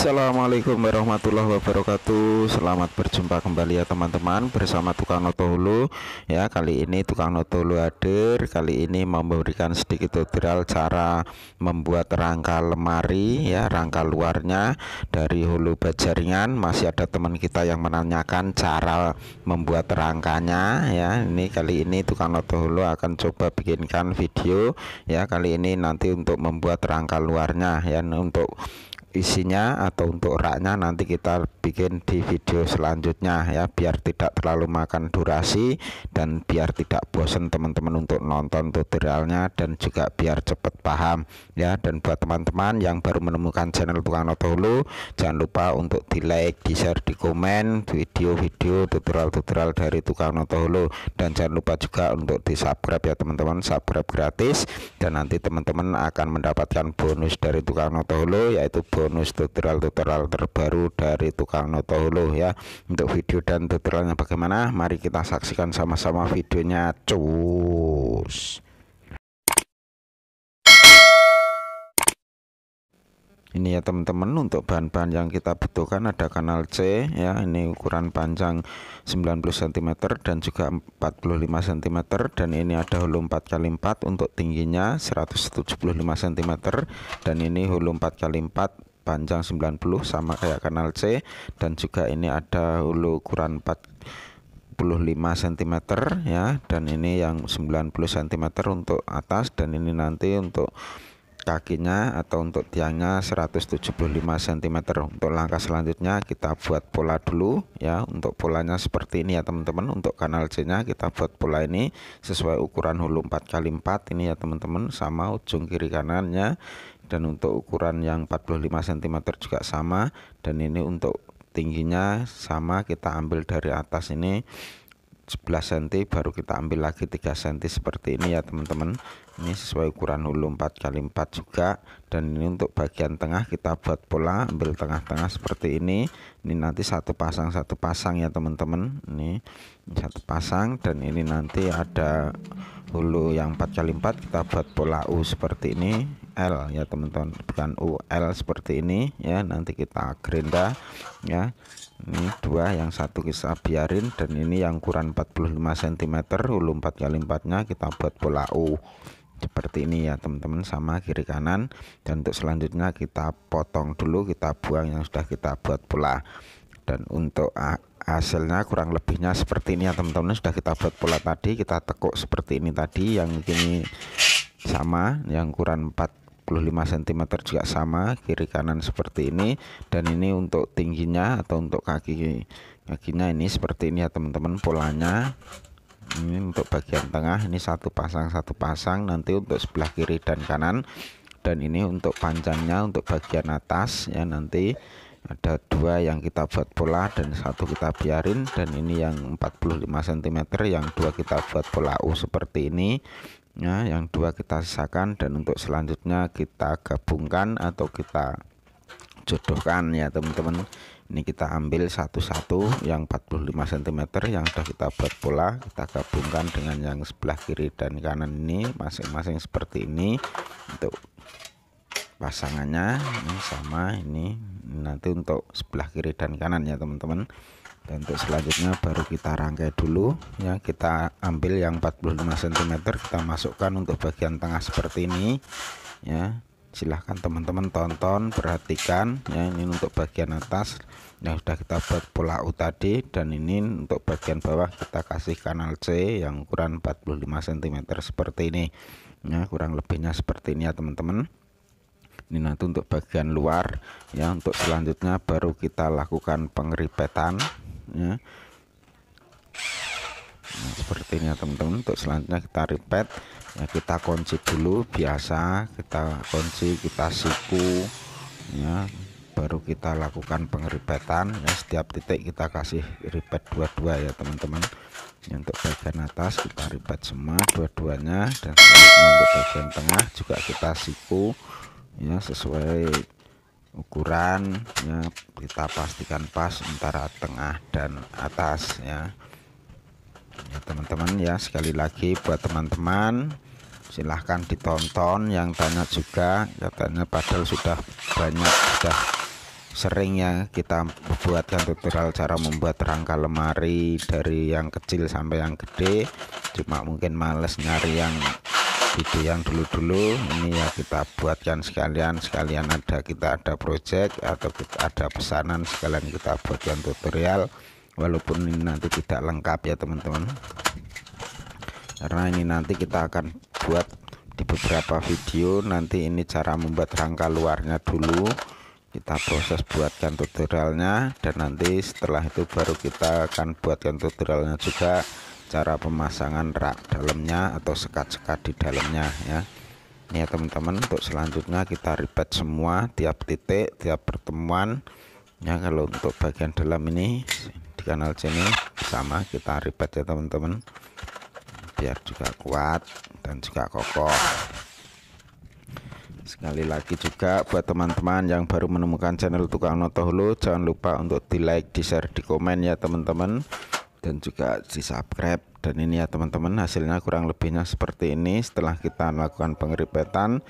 Assalamualaikum warahmatullahi wabarakatuh Selamat berjumpa kembali ya teman-teman Bersama Tukang Noto Hulu Ya kali ini Tukang Noto Hulu hadir Kali ini memberikan sedikit tutorial Cara membuat rangka lemari Ya rangka luarnya Dari hulu bajaringan Masih ada teman kita yang menanyakan Cara membuat rangkanya Ya ini kali ini Tukang Noto Hulu Akan coba bikinkan video Ya kali ini nanti untuk membuat rangka luarnya Ya untuk isinya atau untuk raknya nanti kita bikin di video selanjutnya ya biar tidak terlalu makan durasi dan biar tidak bosen teman-teman untuk nonton tutorialnya dan juga biar cepat paham ya dan buat teman-teman yang baru menemukan channel tukang Hulu jangan lupa untuk di like di share di komen video-video tutorial-tutorial dari tukang Hulu dan jangan lupa juga untuk di subscribe ya teman-teman subscribe gratis dan nanti teman-teman akan mendapatkan bonus dari tukang Hulu yaitu bonus bonus tutorial-tutorial terbaru dari tukang noto hulu ya untuk video dan tutorialnya bagaimana mari kita saksikan sama-sama videonya cus ini ya teman-teman untuk bahan-bahan yang kita butuhkan ada kanal C ya ini ukuran panjang 90 cm dan juga 45 cm dan ini ada hulu 4x4 untuk tingginya 175 cm dan ini hulu 4x4 panjang 90 sama kayak kanal C dan juga ini ada hulu ukuran 45 cm ya dan ini yang 90 cm untuk atas dan ini nanti untuk kakinya atau untuk tiangnya 175 cm untuk langkah selanjutnya kita buat pola dulu ya untuk polanya seperti ini ya teman-teman untuk kanal C nya kita buat pola ini sesuai ukuran hulu 4x4 ini ya teman-teman sama ujung kiri kanannya dan untuk ukuran yang 45 cm juga sama dan ini untuk tingginya sama kita ambil dari atas ini 11 cm baru kita ambil lagi 3 cm seperti ini ya teman-teman ini sesuai ukuran hulu 4 x 4 juga dan ini untuk bagian tengah kita buat pola ambil tengah-tengah seperti ini ini nanti satu pasang satu pasang ya teman-teman ini satu pasang dan ini nanti ada hulu yang 4 x 4 kita buat pola U seperti ini L ya teman-teman bukan UL seperti ini ya nanti kita gerinda ya ini dua yang satu kita biarin dan ini yang ukuran 45 cm ulu 4 kali 4 nya kita buat pola U seperti ini ya teman-teman sama kiri kanan dan untuk selanjutnya kita potong dulu kita buang yang sudah kita buat pola dan untuk hasilnya kurang lebihnya seperti ini ya teman-teman sudah kita buat pola tadi kita tekuk seperti ini tadi yang ini sama yang kurang 4 cm juga sama kiri kanan seperti ini dan ini untuk tingginya atau untuk kaki kakinya ini seperti ini ya teman-teman polanya ini untuk bagian tengah ini satu pasang satu pasang nanti untuk sebelah kiri dan kanan dan ini untuk panjangnya untuk bagian atas ya nanti ada dua yang kita buat pola dan satu kita biarin dan ini yang 45 cm yang dua kita buat pola U seperti ini ya yang dua kita sisakan dan untuk selanjutnya kita gabungkan atau kita jodohkan ya teman-teman ini kita ambil satu-satu yang 45 cm yang sudah kita buat pola kita gabungkan dengan yang sebelah kiri dan kanan ini masing-masing seperti ini untuk pasangannya ini sama ini nanti untuk sebelah kiri dan kanan ya teman-teman dan untuk selanjutnya baru kita rangkai dulu ya kita ambil yang 45 cm kita masukkan untuk bagian tengah seperti ini ya silahkan teman-teman tonton perhatikan ya ini untuk bagian atas yang nah, sudah kita buat pola U tadi dan ini untuk bagian bawah kita kasih kanal C yang ukuran 45 cm seperti ini ya kurang lebihnya seperti ini ya teman-teman ini nanti untuk bagian luar ya untuk selanjutnya baru kita lakukan pengeripetan ya nah, seperti ini ya teman-teman untuk selanjutnya kita ripet ya kita kunci dulu biasa kita kunci kita siku ya baru kita lakukan pengeripetan ya setiap titik kita kasih ripet dua-dua ya teman-teman ya, untuk bagian atas kita ripet semua dua-duanya dan selanjutnya untuk bagian tengah juga kita siku ya sesuai ukuran ya kita pastikan pas antara tengah dan atas ya, ya teman-teman ya, sekali lagi buat teman-teman silahkan ditonton yang tanya juga katanya padahal sudah banyak sudah sering ya kita buatkan tutorial cara membuat rangka lemari dari yang kecil sampai yang gede cuma mungkin males nyari yang video yang dulu-dulu ini ya kita buatkan sekalian sekalian ada kita ada project atau kita ada pesanan sekalian kita buatkan tutorial walaupun ini nanti tidak lengkap ya teman-teman karena ini nanti kita akan buat di beberapa video nanti ini cara membuat rangka luarnya dulu kita proses buatkan tutorialnya dan nanti setelah itu baru kita akan buatkan tutorialnya juga cara pemasangan rak dalamnya atau sekat-sekat di dalamnya ya ini ya teman-teman untuk selanjutnya kita ribet semua tiap titik tiap pertemuan ya kalau untuk bagian dalam ini di kanal sini sama kita ribet ya teman-teman biar juga kuat dan juga kokoh sekali lagi juga buat teman-teman yang baru menemukan channel tukang noto jangan lupa untuk di like di share di komen ya teman-teman dan juga di subscribe dan ini ya teman-teman hasilnya kurang lebihnya seperti ini setelah kita melakukan pengeripetan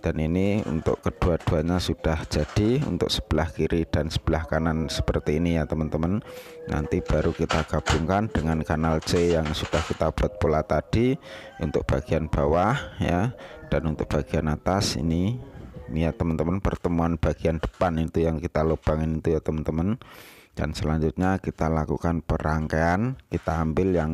dan ini untuk kedua-duanya sudah jadi untuk sebelah kiri dan sebelah kanan seperti ini ya teman-teman nanti baru kita gabungkan dengan kanal C yang sudah kita buat pola tadi untuk bagian bawah ya dan untuk bagian atas ini ini ya teman-teman pertemuan bagian depan itu yang kita lubangin itu ya teman-teman dan selanjutnya kita lakukan perangkaian kita ambil yang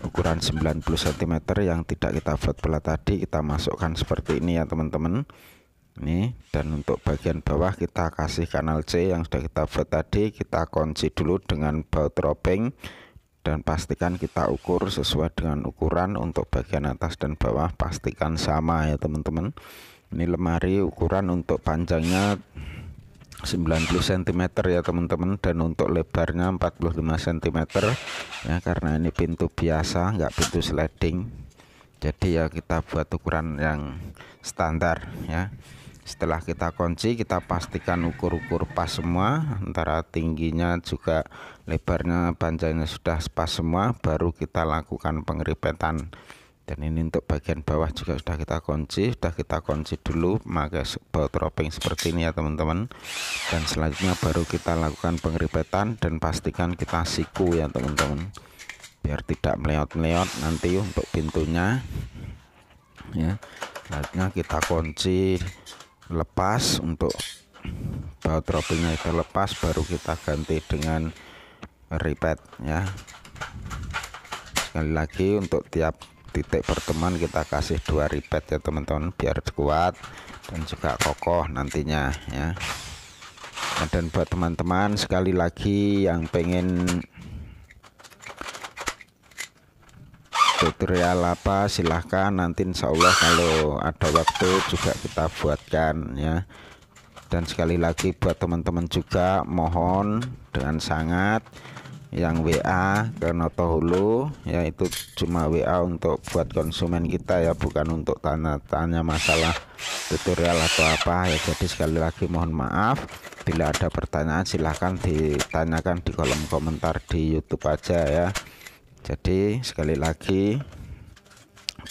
ukuran 90 cm yang tidak kita buat belah tadi kita masukkan seperti ini ya teman-teman ini dan untuk bagian bawah kita kasih kanal C yang sudah kita buat tadi kita kunci dulu dengan baut roping dan pastikan kita ukur sesuai dengan ukuran untuk bagian atas dan bawah pastikan sama ya teman-teman ini lemari ukuran untuk panjangnya 90 cm ya teman-teman dan untuk lebarnya 45 cm ya karena ini pintu biasa enggak pintu sliding jadi ya kita buat ukuran yang standar ya setelah kita kunci kita pastikan ukur-ukur pas semua antara tingginya juga lebarnya panjangnya sudah pas semua baru kita lakukan pengeripetan dan ini untuk bagian bawah juga sudah kita kunci sudah kita kunci dulu maka baut roping seperti ini ya teman-teman dan selanjutnya baru kita lakukan pengeripetan dan pastikan kita siku ya teman-teman biar tidak meleot-meleot nanti untuk pintunya ya selanjutnya kita kunci lepas untuk baut ropingnya itu lepas baru kita ganti dengan ripet ya sekali lagi untuk tiap titik pertemuan kita kasih dua ribet ya teman-teman biar kuat dan juga kokoh nantinya ya nah, dan buat teman-teman sekali lagi yang pengen tutorial apa silahkan nanti insya Allah kalau ada waktu juga kita buatkan ya dan sekali lagi buat teman-teman juga mohon dengan sangat yang WA ke Noto Hulu ya itu cuma WA untuk buat konsumen kita ya bukan untuk tanya-tanya masalah tutorial atau apa ya jadi sekali lagi mohon maaf bila ada pertanyaan silahkan ditanyakan di kolom komentar di YouTube aja ya jadi sekali lagi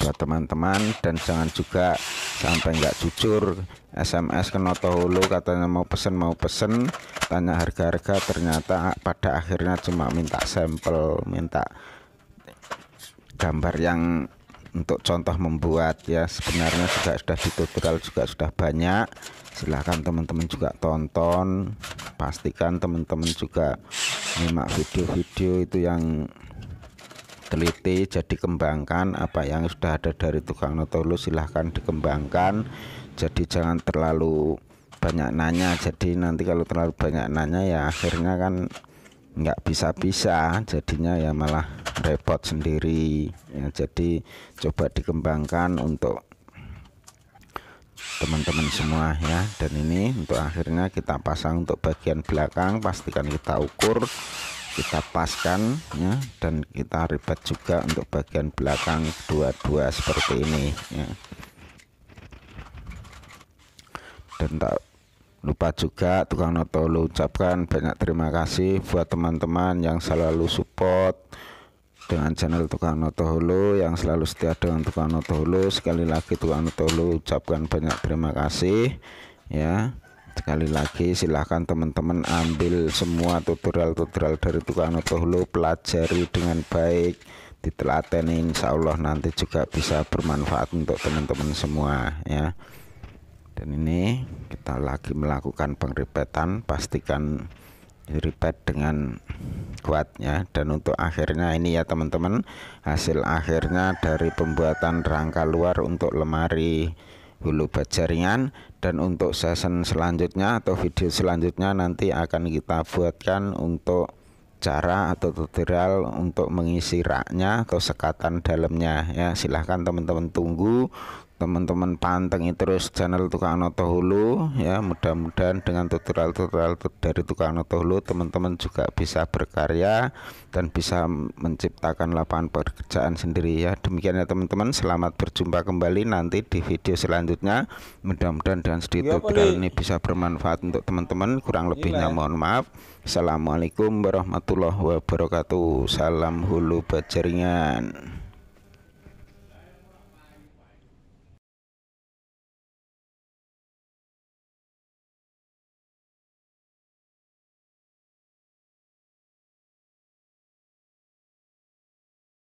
buat teman-teman dan jangan juga sampai nggak jujur SMS kena holo katanya mau pesen mau pesen tanya harga-harga ternyata pada akhirnya cuma minta sampel minta gambar yang untuk contoh membuat ya sebenarnya juga sudah di tutorial juga sudah banyak silahkan teman-teman juga tonton pastikan teman-teman juga simak video-video itu yang diteliti jadi kembangkan apa yang sudah ada dari tukang notulus silahkan dikembangkan jadi jangan terlalu banyak nanya jadi nanti kalau terlalu banyak nanya ya akhirnya kan nggak bisa-bisa jadinya ya malah repot sendiri ya jadi coba dikembangkan untuk teman-teman semua ya dan ini untuk akhirnya kita pasang untuk bagian belakang pastikan kita ukur kita paskan ya dan kita ribet juga untuk bagian belakang dua-dua seperti ini ya dan tak lupa juga tukang notolo ucapkan banyak terima kasih buat teman-teman yang selalu support dengan channel tukang noto hulu yang selalu setia dengan tukang noto hulu sekali lagi tukang hulu ucapkan banyak terima kasih ya sekali lagi silahkan teman-teman ambil semua tutorial-tutorial dari tukang otohulu pelajari dengan baik ditelatenin Insya Allah nanti juga bisa bermanfaat untuk teman-teman semua ya dan ini kita lagi melakukan pengripetan pastikan ripet dengan kuat ya dan untuk akhirnya ini ya teman-teman hasil akhirnya dari pembuatan rangka luar untuk lemari bulu bajaringan dan untuk season selanjutnya atau video selanjutnya nanti akan kita buatkan untuk cara atau tutorial untuk mengisi raknya atau sekatan dalamnya ya silahkan teman-teman tunggu teman-teman pantengin terus channel tukang noto hulu ya mudah-mudahan dengan tutorial-tutorial dari tukang noto hulu teman-teman juga bisa berkarya dan bisa menciptakan lapangan pekerjaan sendiri ya demikian ya teman-teman selamat berjumpa kembali nanti di video selanjutnya mudah-mudahan dan sedikit iya, tutorial ini bisa bermanfaat untuk teman-teman kurang lebihnya ya. mohon maaf Assalamualaikum warahmatullahi wabarakatuh salam hulu bajaringan